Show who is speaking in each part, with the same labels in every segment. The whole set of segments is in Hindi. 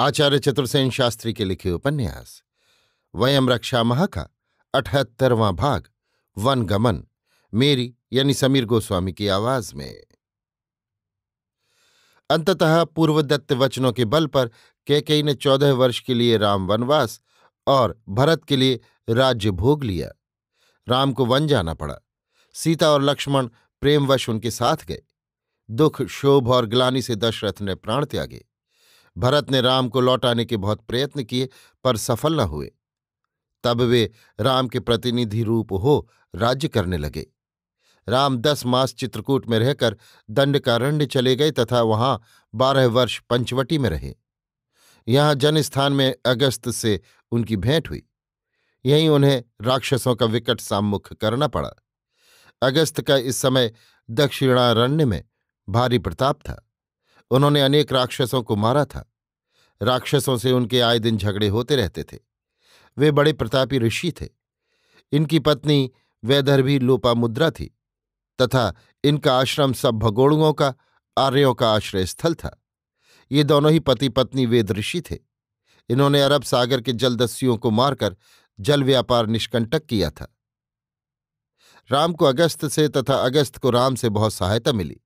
Speaker 1: आचार्य चतुर्सेन शास्त्री के लिखे उपन्यास वयम महा का अठहत्तरवां भाग वन गमन मेरी यानी समीर गोस्वामी की आवाज में अंततः पूर्वदत्त वचनों के बल पर केकई ने चौदह वर्ष के लिए राम वनवास और भरत के लिए राज्य भोग लिया राम को वन जाना पड़ा सीता और लक्ष्मण प्रेमवश उनके साथ गए दुख शोभ और ग्लानी से दशरथ ने प्राण त्यागे भरत ने राम को लौटाने के बहुत प्रयत्न किए पर सफल न हुए तब वे राम के प्रतिनिधि रूप हो राज्य करने लगे राम दस मास चित्रकूट में रहकर दंडकारण्य चले गए तथा वहां बारह वर्ष पंचवटी में रहे यहाँ जनस्थान में अगस्त से उनकी भेंट हुई यहीं उन्हें राक्षसों का विकट सम्मुख करना पड़ा अगस्त का इस समय दक्षिणारण्य में भारी प्रताप था उन्होंने अनेक राक्षसों को मारा था राक्षसों से उनके आए दिन झगड़े होते रहते थे वे बड़े प्रतापी ऋषि थे इनकी पत्नी वैदर्भी लोपामुद्रा थी तथा इनका आश्रम सब भगोड़ुओं का आर्यों का आश्रय स्थल था ये दोनों ही पति पत्नी वेद ऋषि थे इन्होंने अरब सागर के जलदस्युओं को मारकर जल व्यापार निष्कंटक किया था राम को अगस्त से तथा अगस्त को राम से बहुत सहायता मिली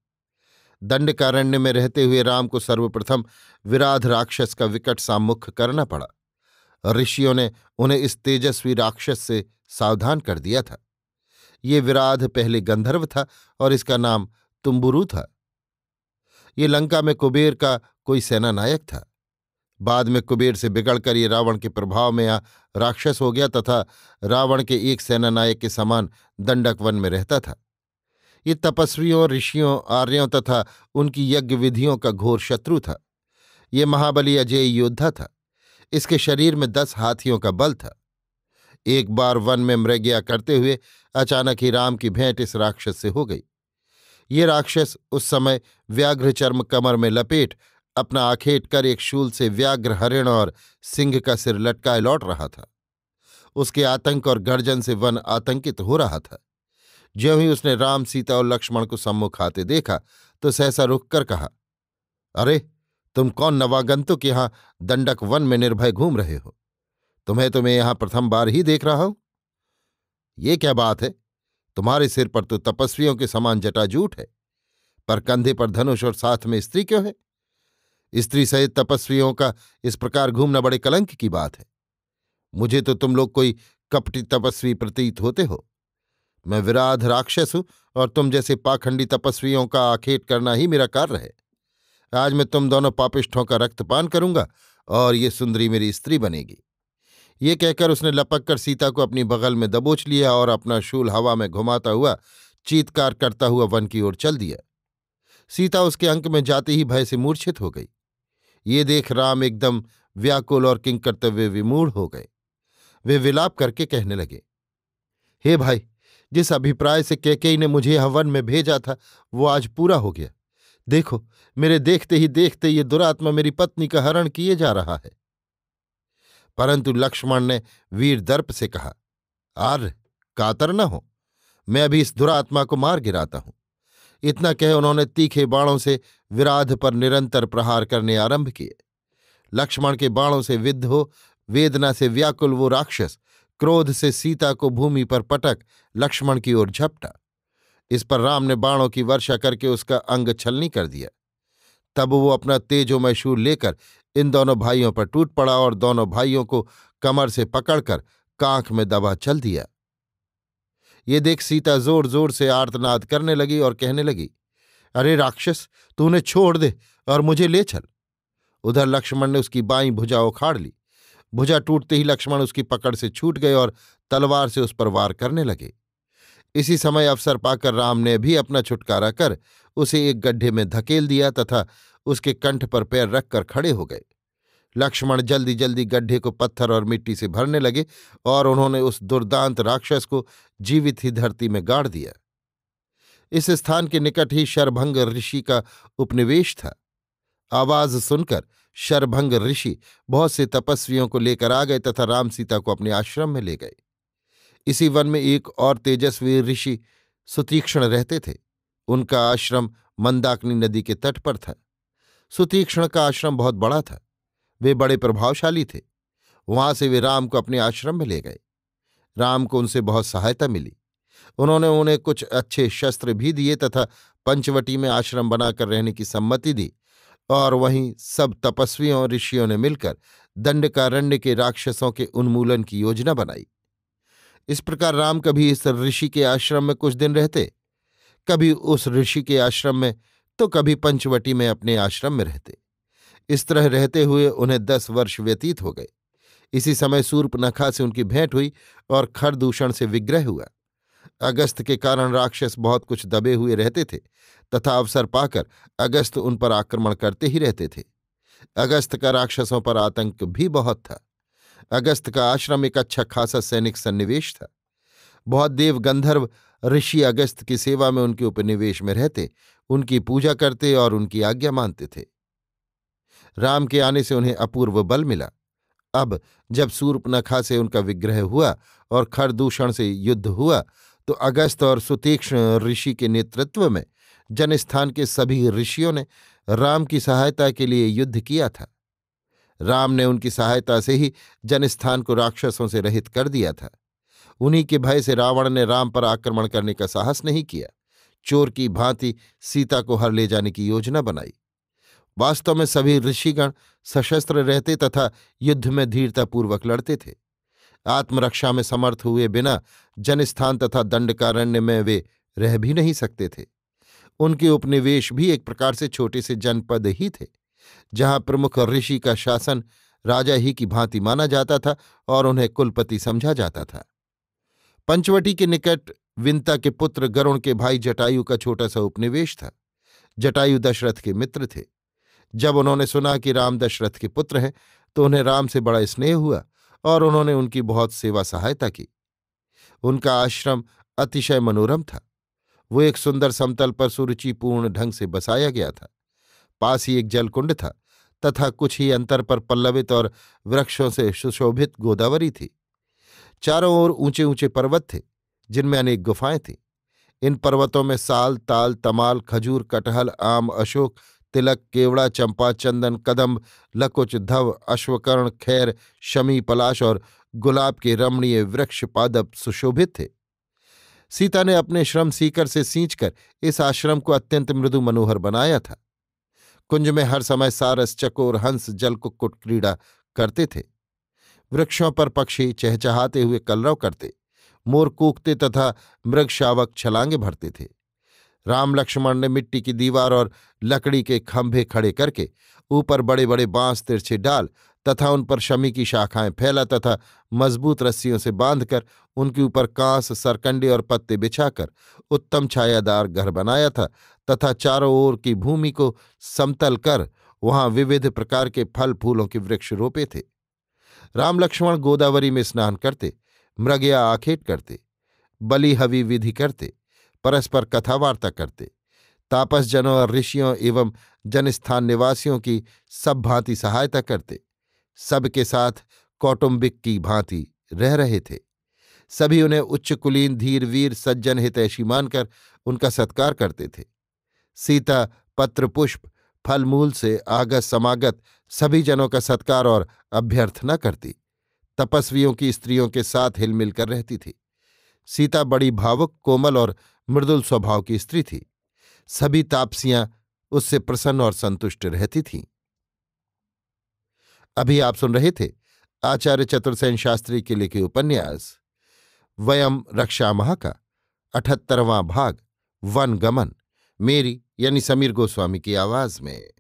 Speaker 1: दंडकारण्य में रहते हुए राम को सर्वप्रथम विराध राक्षस का विकट सामुख करना पड़ा ऋषियों ने उन्हें इस तेजस्वी राक्षस से सावधान कर दिया था ये विराध पहले गंधर्व था और इसका नाम तुम्बुरु था ये लंका में कुबेर का कोई सेना नायक था बाद में कुबेर से बिगड़कर ये रावण के प्रभाव में आ राक्षस हो गया तथा रावण के एक सेनानायक के समान दंडक वन में रहता था ये तपस्वियों ऋषियों आर्यों तथा उनकी यज्ञ विधियों का घोर शत्रु था ये महाबली अजय योद्धा था इसके शरीर में दस हाथियों का बल था एक बार वन में मृगया करते हुए अचानक ही राम की भेंट इस राक्षस से हो गई ये राक्षस उस समय व्याघ्र चर्म कमर में लपेट अपना आखेट कर एक शूल से व्याघ्र हरिण और सिंह का सिर लटकाए लौट रहा था उसके आतंक और गर्जन से वन आतंकित हो रहा था ज्यों ही उसने राम सीता और लक्ष्मण को सम्मुख आते देखा तो सहसा रुक कर कहा अरे तुम कौन नवागंतुक यहां दंडक वन में निर्भय घूम रहे हो तुम्हें तो मैं यहां प्रथम बार ही देख रहा हूं ये क्या बात है तुम्हारे सिर पर तो तपस्वियों के समान जटाजूट है पर कंधे पर धनुष और साथ में स्त्री क्यों है स्त्री सहित तपस्वियों का इस प्रकार घूमना बड़े कलंक की बात है मुझे तो तुम लोग कोई कपटी तपस्वी प्रतीत होते हो मैं विराध राक्षस हूं और तुम जैसे पाखंडी तपस्वियों का आखेट करना ही मेरा कार्य है आज मैं तुम दोनों पापिष्ठों का रक्तपान करूंगा और ये सुंदरी मेरी स्त्री बनेगी ये कहकर उसने लपक कर सीता को अपनी बगल में दबोच लिया और अपना शूल हवा में घुमाता हुआ चीतकार करता हुआ वन की ओर चल दिया सीता उसके अंक में जाते ही भय से मूर्छित हो गई ये देख राम एकदम व्याकुल और किंकर्तव्य विमूढ़ हो गए वे विलाप करके कहने लगे हे भाई जिस अभिप्राय से केके ने मुझे हवन में भेजा था वो आज पूरा हो गया देखो मेरे देखते ही देखते ये दुरात्मा मेरी पत्नी का हरण किए जा रहा है परंतु लक्ष्मण ने वीर दर्प से कहा आर कातर न हो मैं अभी इस दुरात्मा को मार गिराता हूं इतना कह उन्होंने तीखे बाणों से विराध पर निरंतर प्रहार करने आरंभ किए लक्ष्मण के बाणों से विद्ध हो वेदना से व्याकुल वो राक्षस क्रोध से सीता को भूमि पर पटक लक्ष्मण की ओर झपटा इस पर राम ने बाणों की वर्षा करके उसका अंग छलनी कर दिया तब वो अपना तेजोमय शूल लेकर इन दोनों भाइयों पर टूट पड़ा और दोनों भाइयों को कमर से पकड़कर कांख में दबा चल दिया ये देख सीता जोर जोर से आर्तनाद करने लगी और कहने लगी अरे राक्षस तूने छोड़ दे और मुझे ले चल उधर लक्ष्मण ने उसकी बाई भुजा उखाड़ ली भुजा टूटते ही लक्ष्मण उसकी पकड़ से छूट गए और तलवार से उस पर वार करने लगे इसी समय अवसर पाकर राम ने भी अपना छुटकारा कर उसे एक गड्ढे में धकेल दिया तथा उसके कंठ पर पैर रखकर खड़े हो गए लक्ष्मण जल्दी जल्दी गड्ढे को पत्थर और मिट्टी से भरने लगे और उन्होंने उस दुर्दांत राक्षस को जीवित ही धरती में गाड़ दिया इस स्थान के निकट ही शरभंग ऋषि का उपनिवेश था आवाज सुनकर शरभंग ऋषि बहुत से तपस्वियों को लेकर आ गए तथा राम सीता को अपने आश्रम में ले गए इसी वन में एक और तेजस्वी ऋषि सुतीक्ष्ण रहते थे उनका आश्रम मंदाकिनी नदी के तट पर था सुतीक्ष्ण का आश्रम बहुत बड़ा था वे बड़े प्रभावशाली थे वहां से वे राम को अपने आश्रम में ले गए राम को उनसे बहुत सहायता मिली उन्होंने उन्हें कुछ अच्छे शस्त्र भी दिए तथा पंचवटी में आश्रम बनाकर रहने की सम्मति दी और वहीं सब तपस्वियों और ऋषियों ने मिलकर दंडकारण्य के राक्षसों के उन्मूलन की योजना बनाई इस प्रकार राम कभी इस ऋषि के आश्रम में कुछ दिन रहते कभी उस ऋषि के आश्रम में तो कभी पंचवटी में अपने आश्रम में रहते इस तरह रहते हुए उन्हें दस वर्ष व्यतीत हो गए इसी समय सूर्पनखा से उनकी भेंट हुई और खर दूषण से विग्रह हुआ अगस्त के कारण राक्षस बहुत कुछ दबे हुए रहते थे तथा अवसर पाकर अगस्त उन पर आक्रमण करते ही रहते थे अगस्त का राक्षसों पर आतंक भी बहुत था अगस्त का आश्रम एक अच्छा खासा सैनिक सन्निवेश था बहुत देव गंधर्व ऋषि अगस्त की सेवा में उनके उपनिवेश में रहते उनकी पूजा करते और उनकी आज्ञा मानते थे राम के आने से उन्हें अपूर्व बल मिला अब जब सूर्पनखा से उनका विग्रह हुआ और खरदूषण से युद्ध हुआ तो अगस्त और सुतीक्ष्ण ऋषि के नेतृत्व में जनस्थान के सभी ऋषियों ने राम की सहायता के लिए युद्ध किया था राम ने उनकी सहायता से ही जनस्थान को राक्षसों से रहित कर दिया था उन्हीं के भय से रावण ने राम पर आक्रमण करने का साहस नहीं किया चोर की भांति सीता को हर ले जाने की योजना बनाई वास्तव में सभी ऋषिगण सशस्त्र रहते तथा युद्ध में धीरतापूर्वक लड़ते थे आत्मरक्षा में समर्थ हुए बिना जनस्थान तथा दंडकारण्य में वे रह भी नहीं सकते थे उनके उपनिवेश भी एक प्रकार से छोटे से जनपद ही थे जहां प्रमुख ऋषि का शासन राजा ही की भांति माना जाता था और उन्हें कुलपति समझा जाता था पंचवटी के निकट विंता के पुत्र गरुण के भाई जटायु का छोटा सा उपनिवेश था जटायु दशरथ के मित्र थे जब उन्होंने सुना कि राम दशरथ के पुत्र हैं तो उन्हें राम से बड़ा स्नेह हुआ और उन्होंने उनकी बहुत सेवा सहायता की उनका आश्रम अतिशय मनोरम था वो एक सुंदर समतल पर सुरुचिपूर्ण ढंग से बसाया गया था पास ही एक जलकुंड था तथा कुछ ही अंतर पर पल्लवित और वृक्षों से सुशोभित गोदावरी थी चारों ओर ऊंचे ऊंचे पर्वत थे जिनमें अनेक गुफाएं थीं इन पर्वतों में साल ताल तमाल खजूर कटहल आम अशोक तिलक केवड़ा चंपा चंदन कदम लकुच धव अश्वकर्ण खैर शमी पलाश और गुलाब के रमणीय वृक्ष पादप सुशोभित थे सीता ने अपने श्रम सीकर से सींचकर इस आश्रम को अत्यंत मृदु मनोहर बनाया था कुंज में हर समय सारस चकोर हंस जलकुक्कुट क्रीड़ा करते थे वृक्षों पर पक्षी चहचहाते हुए कलरव करते मोर कूकते तथा मृगशावक छलांगे भरते थे राम लक्ष्मण ने मिट्टी की दीवार और लकड़ी के खंभे खड़े करके ऊपर बड़े बड़े बांस तिरछे डाल तथा उन पर शमी की शाखाएं फैला तथा मजबूत रस्सियों से बांधकर उनके ऊपर कांस सरकंडे और पत्ते बिछाकर उत्तम छायादार घर बनाया था तथा चारों ओर की भूमि को समतल कर वहां विविध प्रकार के फल फूलों के वृक्ष रोपे थे राम लक्ष्मण गोदावरी में स्नान करते मृगया आखेट करते बलिहवी विधि करते परस्पर कथावार्ता करते तापसजनों और ऋषियों एवं जनस्थान निवासियों की सब भांति सहायता करते सबके साथ कौटुंबिक की भांति रह रहे थे सभी उन्हें उच्च कुलीन धीर वीर सज्जन हितैषी मानकर उनका सत्कार करते थे सीता पत्र पुष्प फलमूल से आगत समागत सभी जनों का सत्कार और अभ्यर्थना करती तपस्वियों की स्त्रियों के साथ हिलमिल कर रहती थी सीता बड़ी भावुक कोमल और मृदुल स्वभाव की स्त्री थी सभी तापसियां उससे प्रसन्न और संतुष्ट रहती थीं अभी आप सुन रहे थे आचार्य चतुर्सेन शास्त्री के लिखे उपन्यास वयम महा का अठहत्तरवां भाग वन गमन मेरी यानी समीर गोस्वामी की आवाज में